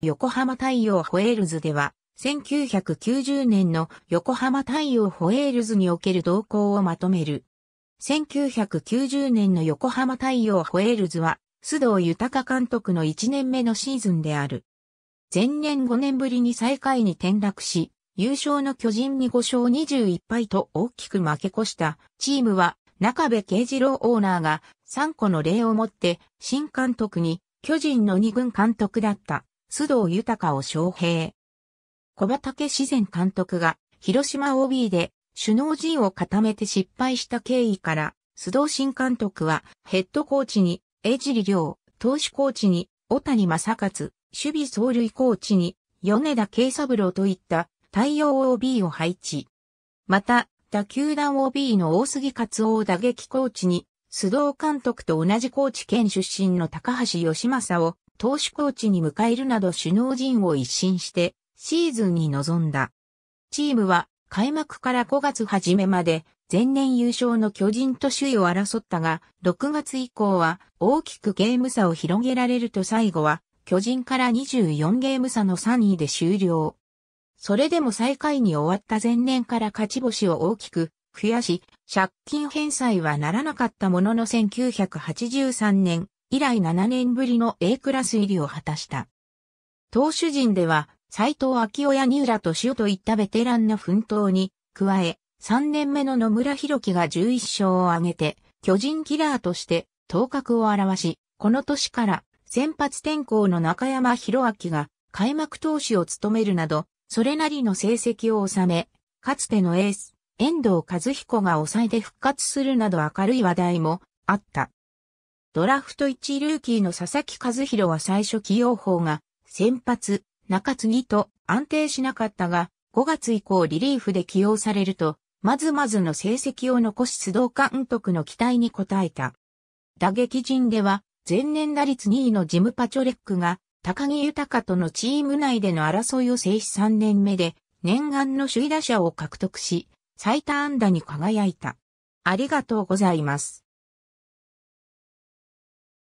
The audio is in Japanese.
横浜太陽ホエールズでは、1990年の横浜太陽ホエールズにおける動向をまとめる。1990年の横浜太陽ホエールズは、須藤豊監督の1年目のシーズンである。前年5年ぶりに最下位に転落し、優勝の巨人に5勝21敗と大きく負け越したチームは、中部慶次郎オーナーが3個の例をもって、新監督に巨人の2軍監督だった。須藤豊を招聘。小畑自然監督が広島 OB で首脳陣を固めて失敗した経緯から、須藤新監督はヘッドコーチに江尻亮、投手コーチに小谷正勝、守備走塁コーチに米田慶三郎といった対応 OB を配置。また、他球団 OB の大杉勝夫打撃コーチに、須藤監督と同じ高知県出身の高橋義正を投手コーチに迎えるなど首脳陣を一新してシーズンに臨んだ。チームは開幕から5月初めまで前年優勝の巨人と首位を争ったが、6月以降は大きくゲーム差を広げられると最後は巨人から24ゲーム差の3位で終了。それでも最下位に終わった前年から勝ち星を大きく増やし、借金返済はならなかったものの1983年以来7年ぶりの A クラス入りを果たした。投手陣では、斎藤明夫や三浦敏夫といったベテランの奮闘に、加え、3年目の野村弘樹が11勝を挙げて、巨人キラーとして頭角を表し、この年から先発転向の中山博明が開幕投手を務めるなど、それなりの成績を収め、かつてのエース、遠藤和彦が抑えて復活するなど明るい話題もあった。ドラフト1ルーキーの佐々木和弘は最初起用法が先発、中継ぎと安定しなかったが、5月以降リリーフで起用されると、まずまずの成績を残し須藤監督の期待に応えた。打撃陣では、前年打率2位のジム・パチョレックが、高木豊とのチーム内での争いを制し3年目で、念願の首位打者を獲得し、最多安打に輝いた。ありがとうございます。